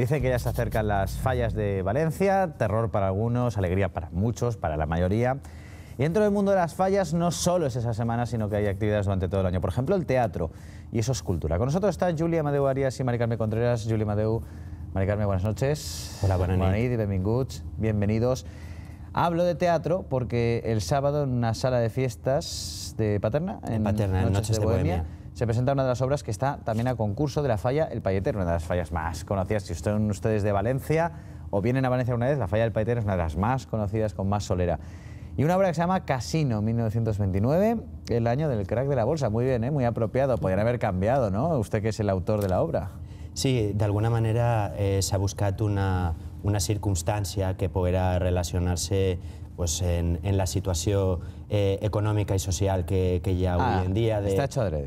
Dicen que ya se acercan las fallas de Valencia, terror para algunos, alegría para muchos, para la mayoría. Y dentro del mundo de las fallas no solo es esa semana, sino que hay actividades durante todo el año. Por ejemplo, el teatro y eso es cultura. Con nosotros está Julia Madeu Arias y Maricarme Contreras. Julia Amadeu, Maricarme, buenas noches. Hola, buenas noches. Bienvenidos. Bienvenidos. Hablo de teatro porque el sábado en una sala de fiestas de Paterna, en, Paterna, en de, Bohemia se presenta una de las obras que está también a concurso de la falla El Payetero, una de las fallas más conocidas. Si son ustedes de Valencia o vienen a Valencia una vez, la falla El Payetero es una de las más conocidas con más solera. Y una obra que se llama Casino, 1929, el año del crack de la bolsa. Muy bien, ¿eh? muy apropiado. Podrían haber cambiado, ¿no? Usted que es el autor de la obra. Sí, de alguna manera eh, se ha buscado una, circunstancia que pudiera relacionarse pues en, en la situació eh, econòmica i social que, que hi ha ah, en dia, de,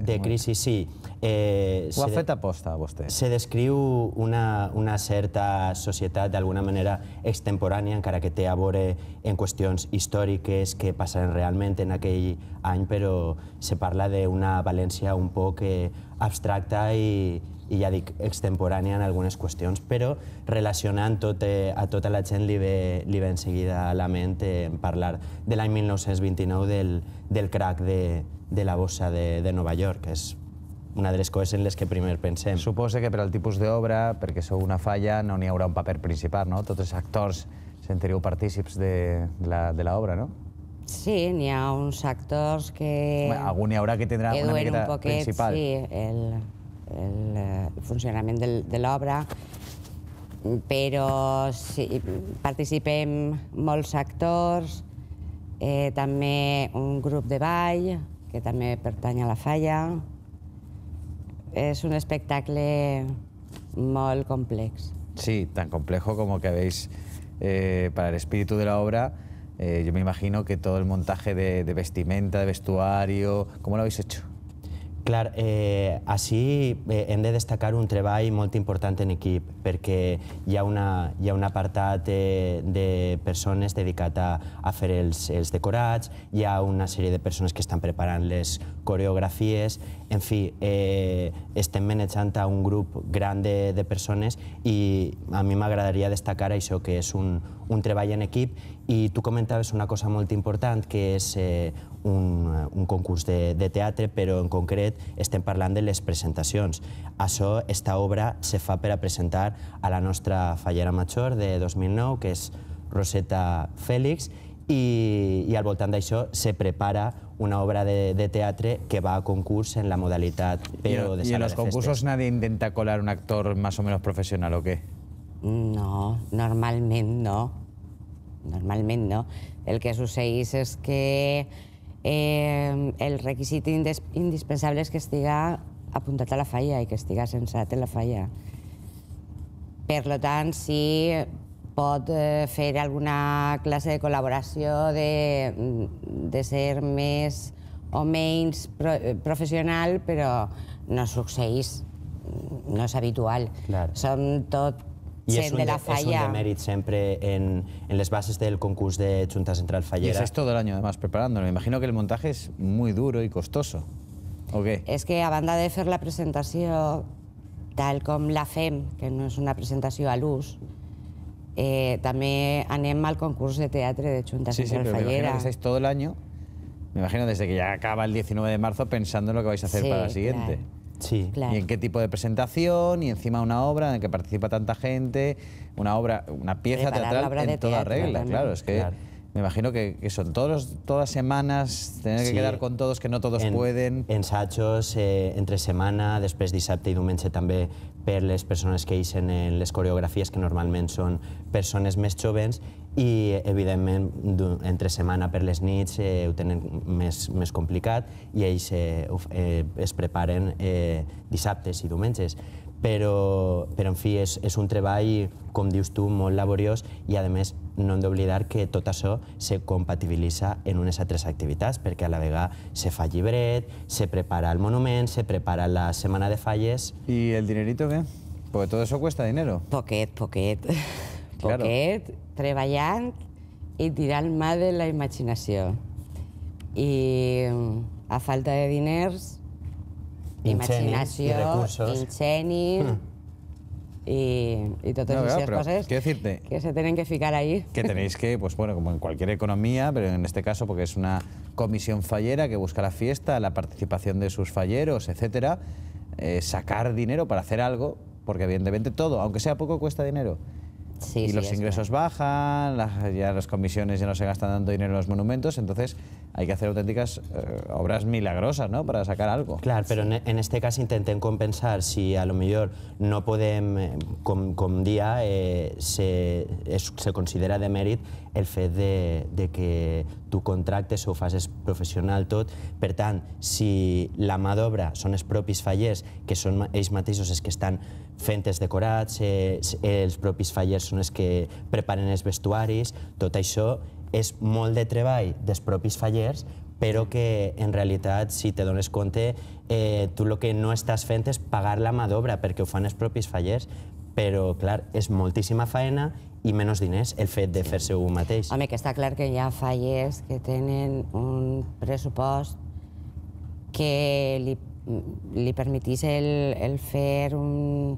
de crisi, sí. Eh, Ho ha fet aposta, vostè. Se descriu una, una certa societat d'alguna manera extemporània, encara que té a veure en qüestions històriques que passaran realment en aquell any, però se parla d'una València un poc eh, abstracta i, i ja dic, extemporània en algunes qüestions, però relacionant tot, eh, a tota la gent li ve, li ve en seguida a la ment eh, parlar de l'any 1929 del, del crac de, de la bossa de, de Nova York, que és una de les coses en les que primer pensem. Suposa que per al tipus d'obra, perquè sou una falla, no n'hi haurà un paper principal, no? Tots els actors sentiríeu partícips de, de l'obra, no? Sí, n'hi ha uns actors que... Bueno, algun hi haurà que tindrà que una miqueta un poquet, principal. Sí, el, el, el eh, funcionament del, de l'obra, però sí, participem molts actors, eh, també un grup de ball, que també pertany a la falla. És un espectacle molt complex. Sí, tan complejo como que habéis, eh, para el espíritu de la obra, eh, yo me imagino que todo el montaje de, de vestimenta, de vestuario, ¿cómo lo habéis hecho? Clar, eh, així eh, hem de destacar un treball molt important en equip, perquè hi ha, una, hi ha un apartat eh, de persones dedicat a, a fer els, els decorats, hi ha una sèrie de persones que estan preparant les coreografies, en fi, eh, estem manejant un grup gran de, de persones i a mi m'agradaria destacar això, que és un, un treball en equip i tu comentaves una cosa molt important, que és eh, un, eh, un concurs de, de teatre, però en concret estem parlant de les presentacions. Això, esta obra, se fa per a presentar a la nostra fallera major de 2009, que és Rosetta Fèlix, i, i al voltant d'això se prepara una obra de, de teatre que va a concurs en la modalitat però de sala de festes. en els concursos nadie intenta colar un actor más o menos profesional o qué? No, normalment no normalment no, el que succeeix és que eh, el requisit indis indispensable és que estiga apuntat a la falla i que estiga sensat en la falla. Per tant, si pot eh, fer alguna classe de col·laboració, de, de ser més o menys pro, professional, però no succeeix, no és habitual. Clar. Som tot Y es un, de la falla. és un en, en las bases del concurso de Junta Central Fallera. Y es todo el año además preparándolo. Me imagino que el montaje es muy duro y costoso. ¿O qué? que a banda de hacer la presentación tal como la fem, que no es una presentación a luz, también eh, també anem al concurso de teatro de Junta Central Fallera. Sí, pero me todo el año, me imagino desde que ya acaba el 19 de marzo pensando en lo que vais a hacer para la siguiente. Sí. Y en qué tipo de presentación, y encima una obra en que participa tanta gente, una obra, una pieza teatral en toda regla, claro, es que... Me imagino que, son todos, todas semanas, tener que quedar con todos, que no todos pueden. Ensachos eh, entre semana después dissabte y domingo también per les que hacen en les coreografías que normalmente son personas més jovens, i evidentment entre setmana per les nits eh, ho tenen més, més complicat i ells eh, eh, es preparen eh, dissabtes i diumenges. Però, però en fi, és, és un treball, com dius tu, molt laboriós i a més no hem d'oblidar que tot això se compatibilitza en unes altres activitats, perquè a la vegada se fa llibret, se prepara el monument, se prepara la setmana de falles... I el dinerito què? Porque tot eso cuesta dinero. Poquet, poquet. Claro. y treballant i tirant de la imaginación. Y mm, a falta de diners, imaginación, imaginació, hmm. Y, todas esas cosas decirte? que se tienen que fijar ahí. Que tenéis que, pues bueno, como en cualquier economía, pero en este caso porque es una comisión fallera que busca la fiesta, la participación de sus falleros, etcétera, eh, sacar dinero para hacer algo, porque evidentemente todo, aunque sea poco, cuesta dinero y los ingresos bajan, ya las comisiones ya no se gastan tanto dinero en los monumentos, entonces hay que hacer auténticas eh, obras milagrosas ¿no? para sacar algo. Claro, pero en, este caso intenten compensar si a lo mejor no pueden eh, con un día eh, se, considera de mérito. el fet de, de que tu contractes o ho fas professional tot. Per tant, si la mà d'obra són els propis fallers, que són ells mateixos els que estan fent els decorats, eh, els propis fallers són els que preparen els vestuaris, tot això és molt de treball dels propis fallers, però que en realitat, si te dones compte, eh, tu el que no estàs fent és pagar la mà d'obra, perquè ho fan els propis fallers, però clar, és moltíssima faena ...y menos dinés el fet de fer-se un mateix. Home, que está clar que ya falles que tienen un presupuesto... que le permitís el, el fer un,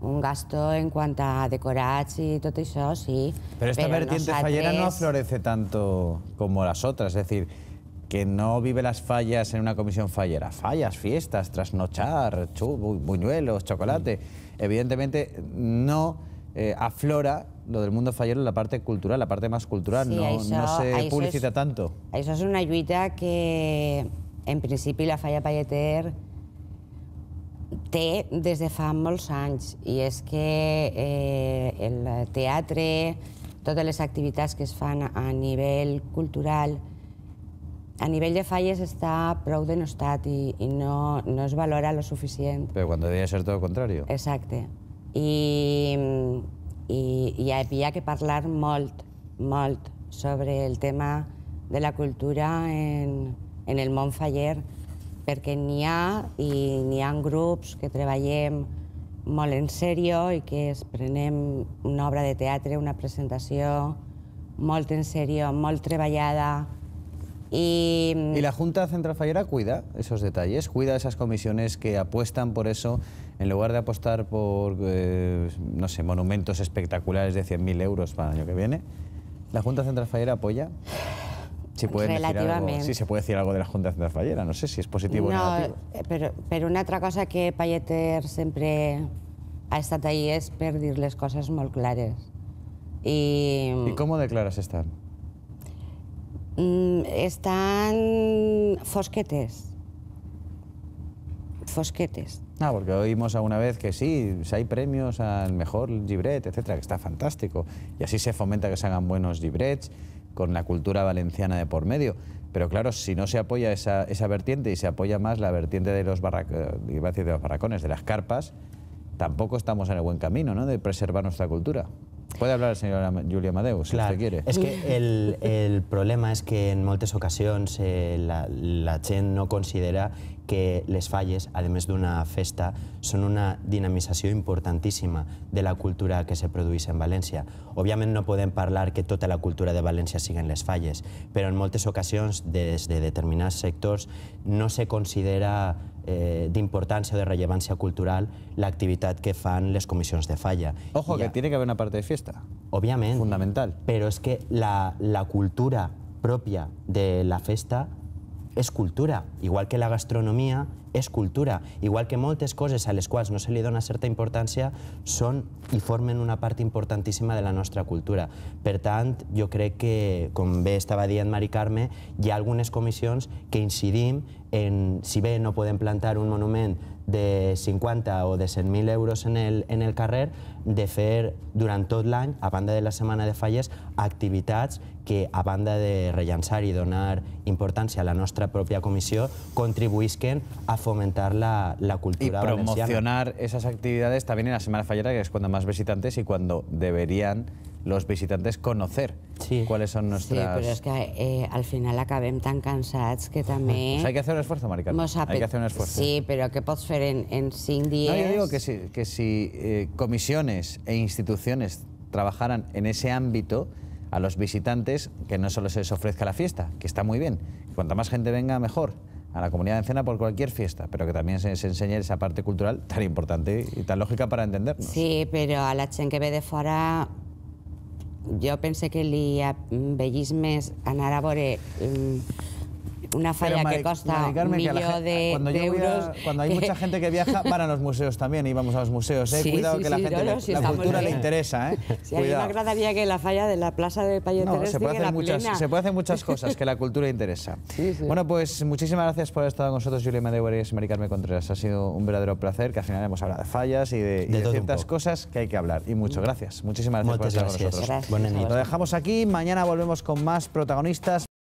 un gasto en cuanto a decorats y todo eso, sí. Pero esta vertiente fallera no florece tanto como las otras, es decir, que no vive las fallas en una comisión fallera. Fallas, fiestas, trasnochar, buñuelos, chocolate. Evidentemente no eh, aflora lo del mundo fallero en la parte cultural, la parte más cultural, sí, no, això, no se publicita és, tanto. Això és una lluita que, en principi, la falla Palleter té des de fa molts anys, i és que eh, el teatre, totes les activitats que es fan a nivell cultural, a nivell de falles està prou denostat i, i no, no es valora lo suficient. Però quan devia ser tot el contrari. Exacte. I i hi havia que parlar molt, molt sobre el tema de la cultura en, en el món faller, perquè n'hi ha i n'hi ha grups que treballem molt en sèrio i que es prenem una obra de teatre, una presentació molt en sèrio, molt treballada, Mm, y, la Junta Central Fallera cuida esos detalles, cuida esas comisiones que apuestan por eso, en lugar de apostar por, eh, no sé, monumentos espectaculares de 100.000 euros para el año que viene. ¿La Junta Central Fallera apoya? Si Relativamente. sí, se puede decir algo de la Junta Central Fallera, no sé si es positivo o negativo. Eh, pero, pero una otra cosa que Payeter siempre ha estado ahí es perdirles cosas muy claras. ¿Y ¿Y cómo declaras estar? Mm, están fosquetes. Fosquetes. Ah, porque oímos alguna vez que sí, hay premios al mejor libret, etcétera, que está fantástico. Y así se fomenta que se hagan buenos gibrets, con la cultura valenciana de por medio. Pero claro, si no se apoya esa, vertiente y se apoya más la vertiente de los, barrac eh, de los barracones, de las carpas, tampoco estamos en el buen camino ¿no? de preservar nuestra cultura. Puede hablar la señora Julia Amadeu, si claro. usted quiere. Es que el, el problema es que en moltes ocasions eh, la, la gent no considera que les falles, a més d'una festa, són una dinamització importantíssima de la cultura que se produeix en València. Òbviament no podem parlar que tota la cultura de València siguin les falles, però en moltes ocasions, des de determinats sectors, no se considera eh, d'importància o de rellevància cultural l'activitat que fan les comissions de falla. Ojo, que tiene que haber una parte de fiesta. Òbviament. Fundamental. Però és que la, la cultura pròpia de la festa és cultura, igual que la gastronomia és cultura, igual que moltes coses a les quals no se li dona certa importància són i formen una part importantíssima de la nostra cultura. Per tant, jo crec que, com bé estava dient Mari Carme, hi ha algunes comissions que incidim en, si bé no podem plantar un monument de 50 o de 100.000 euros en el, en el carrer de fer durant tot l'any, a banda de la Setmana de Falles, activitats que, a banda de rellançar i donar importància a la nostra pròpia comissió, contribuïsquen a fomentar la, la cultura valenciana. I promocionar aquestes activitats també en la setmana Fallera, que és quan més visitantes i quan deberien los visitantes conocer cuáles son nuestras... Sí, pero es que eh, al final acaben tan cansados que pues también... hay que hacer un esfuerzo, maricano... Hay que hacer un esfuerzo. Sí, pero ¿qué pots fer en, en No, yo digo que si, que si eh, comisiones e instituciones trabajaran en ese ámbito, a los visitantes que no solo se les ofrezca la fiesta, que está muy bien. Cuanta más gente venga, mejor. A la comunidad de cena por cualquier fiesta, pero que también se les enseñe esa parte cultural tan importante y tan lógica para entendernos. Sí, pero a la gente que ve de fuera jo pense que li l'embellisme més anar a veure mm, una falla que costa de, cuando cuando hay mucha gente que viaja, van a los museos también y vamos a los museos. Eh. Cuidado que la gente, la, cultura le interesa. ¿eh? que la falla de la plaza de Payo se, puede hacer muchas, se puede hacer muchas cosas que la cultura interesa. Bueno, pues muchísimas gracias por haber estado con nosotros, Julia Medeguerías y Maricarme Contreras. Ha sido un verdadero placer, que al final hemos hablado de fallas y de, ciertas cosas que hay que hablar. Y mucho, gracias. Muchísimas gracias por estar con nosotros. Lo dejamos aquí, mañana volvemos con más protagonistas.